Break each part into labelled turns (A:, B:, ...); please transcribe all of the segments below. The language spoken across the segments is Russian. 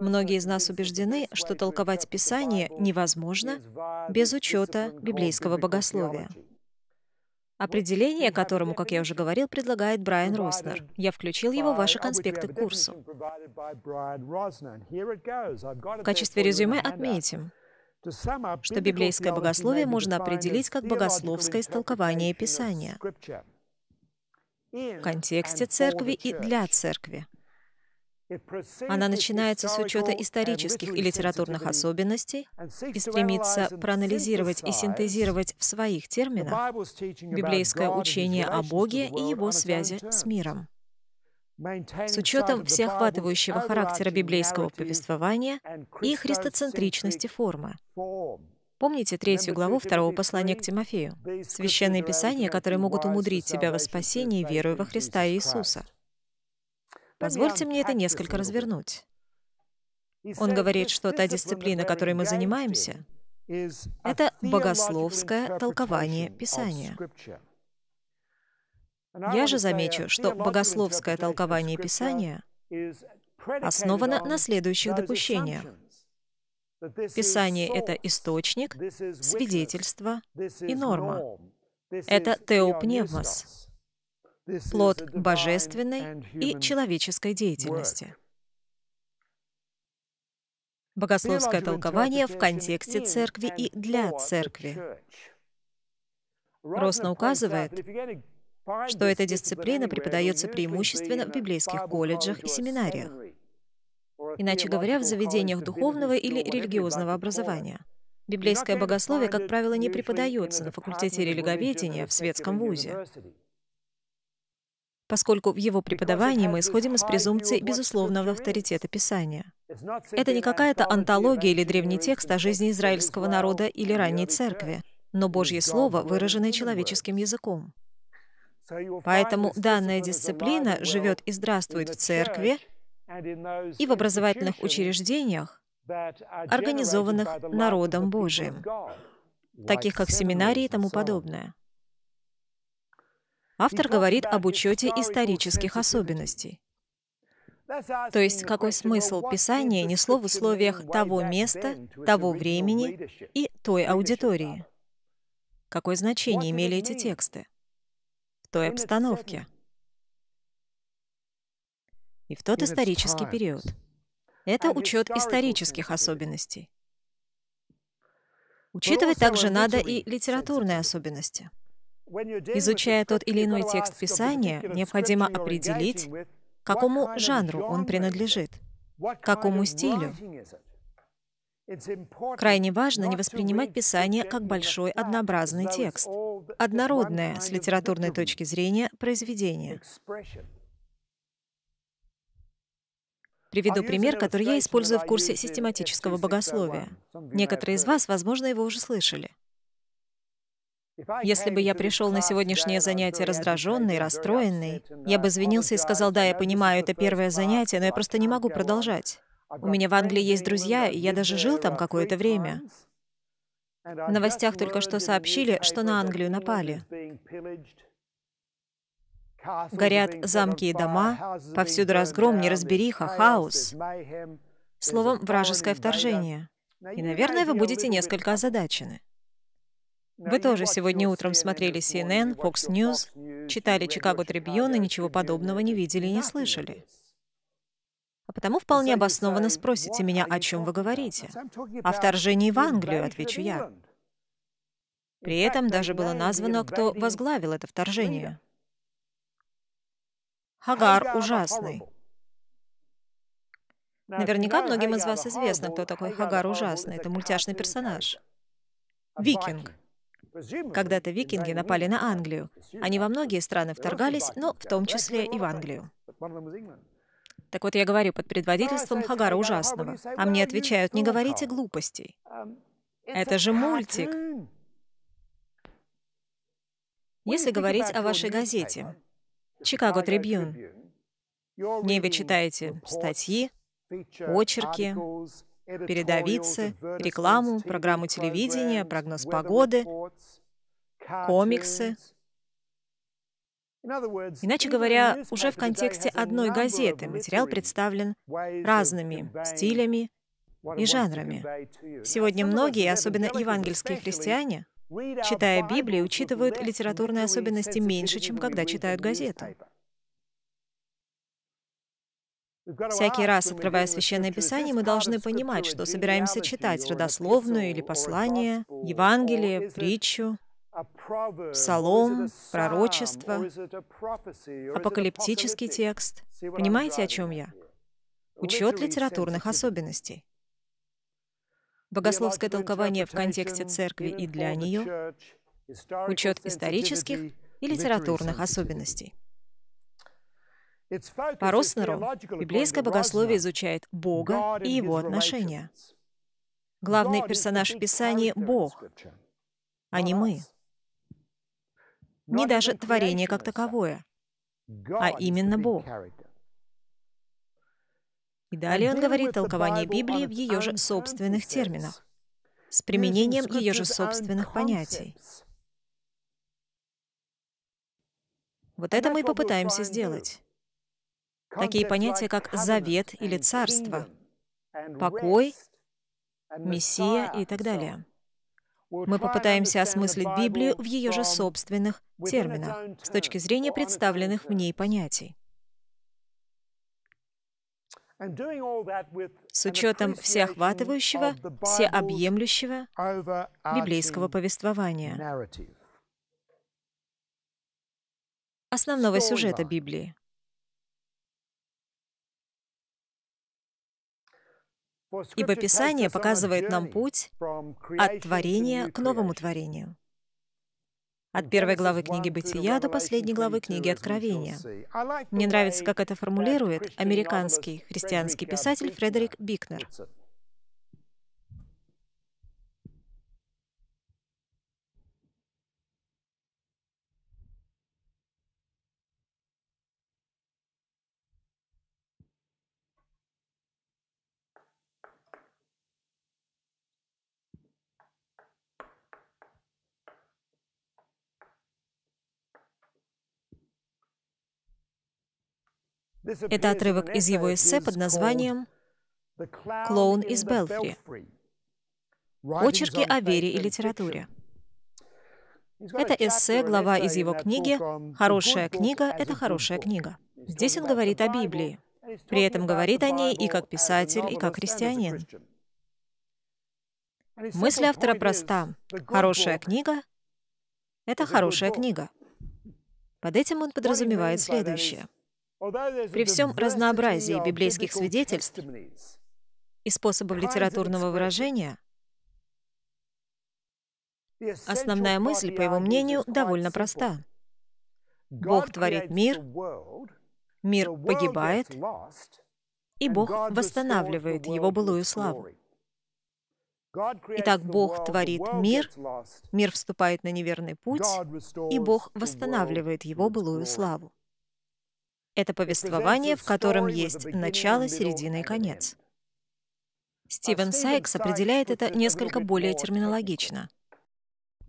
A: Многие из нас убеждены, что толковать Писание невозможно без учета библейского богословия. Определение которому, как я уже говорил, предлагает Брайан Роснер. Я включил его в ваши конспекты к курсу. В качестве резюме отметим, что библейское богословие можно определить как богословское истолкование Писания в контексте церкви и для церкви она начинается с учета исторических и литературных особенностей и стремится проанализировать и синтезировать в своих терминах библейское учение о Боге и его связи с миром. С учетом всеохватывающего характера библейского повествования и христоцентричности формы. Помните третью главу второго послания к Тимофею? Священные писания, которые могут умудрить тебя во спасении, верой во Христа Иисуса — Позвольте мне это несколько развернуть. Он говорит, что та дисциплина, которой мы занимаемся, это богословское толкование Писания. Я же замечу, что богословское толкование Писания основано на следующих допущениях. Писание — это источник, свидетельство и норма. Это теопневмос, плод божественной и человеческой деятельности. Богословское толкование в контексте церкви и для церкви. Росно указывает, что эта дисциплина преподается преимущественно в uh, библейских колледжах и семинариях, иначе говоря, в заведениях духовного или религиозного образования. Библейское богословие, как правило, не преподается на факультете религоведения в светском вузе поскольку в его преподавании мы исходим из презумпции безусловного авторитета Писания. Это не какая-то антология или древний текст о жизни израильского народа или ранней церкви, но Божье Слово, выраженное человеческим языком. Поэтому данная дисциплина живет и здравствует в церкви и в образовательных учреждениях, организованных народом Божиим, таких как семинарии и тому подобное автор говорит об учете исторических особенностей. То есть какой смысл Писания несло в условиях того места, того времени и той аудитории? Какое значение имели эти тексты? В той обстановке? И в тот исторический период. Это учет исторических особенностей. Учитывать также надо и литературные особенности. Изучая тот или иной текст Писания, необходимо определить, какому жанру он принадлежит, какому стилю. Крайне важно не воспринимать Писание как большой однообразный текст, однородное с литературной точки зрения произведение. Приведу пример, который я использую в курсе систематического богословия. Некоторые из вас, возможно, его уже слышали. Если бы я пришел на сегодняшнее занятие раздраженный, расстроенный, я бы извинился и сказал, да, я понимаю, это первое занятие, но я просто не могу продолжать. У меня в Англии есть друзья, и я даже жил там какое-то время. В новостях только что сообщили, что на Англию напали. Горят замки и дома, повсюду разгром, неразбериха, хаос. Словом, вражеское вторжение. И, наверное, вы будете несколько озадачены. Вы тоже сегодня утром смотрели CNN, Fox News, читали Чикаго Трибьюн и ничего подобного не видели и не слышали. А потому вполне обоснованно спросите меня, о чем вы говорите. О вторжении в Англию, отвечу я. При этом даже было названо, кто возглавил это вторжение. Хагар ужасный. Наверняка многим из вас известно, кто такой Хагар ужасный. Это мультяшный персонаж. Викинг. Когда-то викинги напали на Англию. Они во многие страны вторгались, но ну, в том числе и в Англию. Так вот, я говорю под предводительством Хагара Ужасного. А мне отвечают, не говорите глупостей. Это же мультик. Если говорить о вашей газете, Чикаго Трибьюн, в ней вы читаете статьи, очерки, передовицы, рекламу, программу телевидения, прогноз погоды, комиксы. Иначе говоря, уже в контексте одной газеты материал представлен разными стилями и жанрами. Сегодня многие, особенно евангельские христиане, читая Библию, учитывают литературные особенности меньше, чем когда читают газету. Всякий раз, открывая Священное Писание, мы должны понимать, что собираемся читать родословную или послание, Евангелие, притчу, псалом, пророчество, апокалиптический текст. Понимаете, о чем я? Учет литературных особенностей. Богословское толкование в контексте церкви и для нее, учет исторических и литературных особенностей. По Роснеру библейское богословие изучает Бога и его отношения. Главный персонаж в Писании — Бог, а не мы. Не даже творение как таковое, а именно Бог. И далее он говорит толкование Библии в ее же собственных терминах, с применением ее же собственных понятий. Вот это мы и попытаемся сделать такие понятия, как завет или царство, покой, мессия и так далее. Мы попытаемся осмыслить Библию в ее же собственных терминах, с точки зрения представленных в ней понятий. С учетом всеохватывающего, всеобъемлющего библейского повествования, основного сюжета Библии. Ибо Писание показывает нам путь от творения к новому творению. От первой главы книги «Бытия» до последней главы книги «Откровения». Мне нравится, как это формулирует американский христианский писатель Фредерик Бикнер. Это отрывок из его эссе под названием «Клоун из Белфри. Очерки о вере и литературе». Это эссе, глава из его книги «Хорошая книга — это хорошая книга». Здесь он говорит о Библии. При этом говорит о ней и как писатель, и как христианин. Мысль автора проста. Хорошая книга — это хорошая книга. Под этим он подразумевает следующее — при всем разнообразии библейских свидетельств и способов литературного выражения, основная мысль, по его мнению, довольно проста. Бог творит мир, мир погибает, и Бог восстанавливает его былую славу. Итак, Бог творит мир, мир вступает на неверный путь, и Бог восстанавливает его былую славу. Это повествование, в котором есть начало, середина и конец. Стивен Сайкс определяет это несколько более терминологично.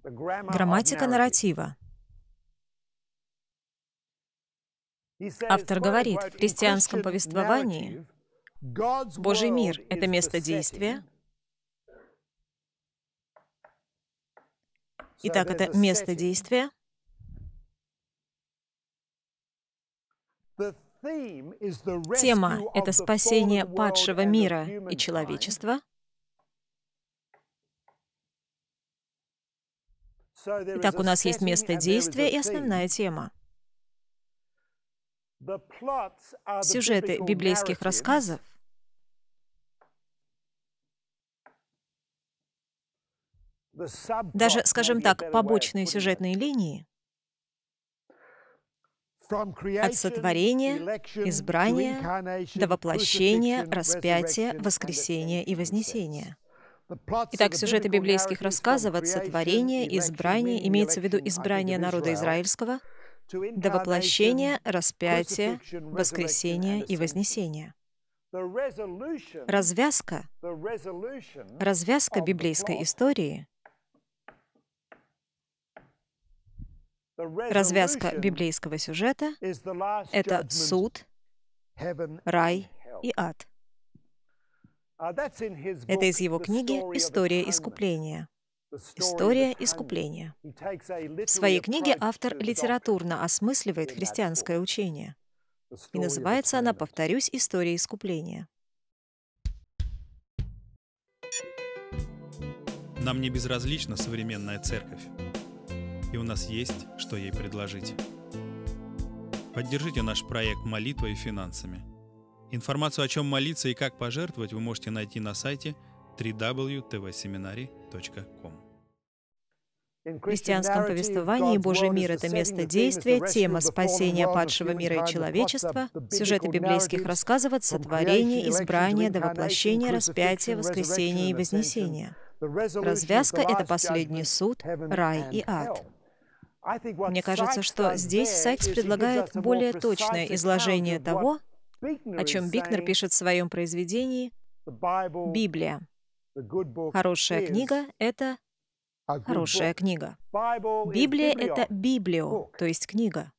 A: Грамматика нарратива. Автор говорит, в христианском повествовании Божий мир — это место действия, Итак, это место действия — Тема — это спасение падшего мира и человечества. Итак, у нас есть место действия и основная тема. Сюжеты библейских рассказов даже, скажем так, побочные сюжетные линии от сотворения, избрания до воплощения, распятия, воскресения и вознесения. Итак, сюжеты библейских рассказов от сотворения, избрания, имеется в виду избрание народа израильского, до воплощения, распятия, воскресения и вознесения. Развязка, развязка библейской истории Развязка библейского сюжета — это суд, рай и ад. Uh, это из его книги «История искупления». История искупления. В своей книге автор литературно осмысливает христианское учение. И называется она, повторюсь, «История искупления». Нам не безразлична современная церковь и у нас есть, что ей предложить. Поддержите наш проект молитвой и финансами. Информацию о чем молиться и как пожертвовать вы можете найти на сайте www.tvseminary.com. В христианском повествовании Божий мир — это место действия, тема спасения падшего мира и человечества, сюжеты библейских рассказов от сотворения, избрания до воплощения, распятия, воскресения и вознесения. Развязка — это последний суд, рай и ад. Мне кажется, что здесь Сайкс предлагает более точное изложение того, о чем Бикнер пишет в своем произведении «Библия». Хорошая книга — это хорошая книга. Библия — это библио, то есть книга.